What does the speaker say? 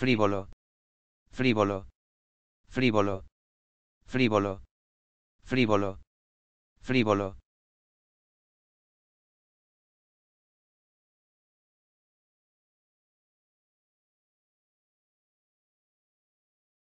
frívolo, frívolo, frívolo, frívolo, frívolo, frívolo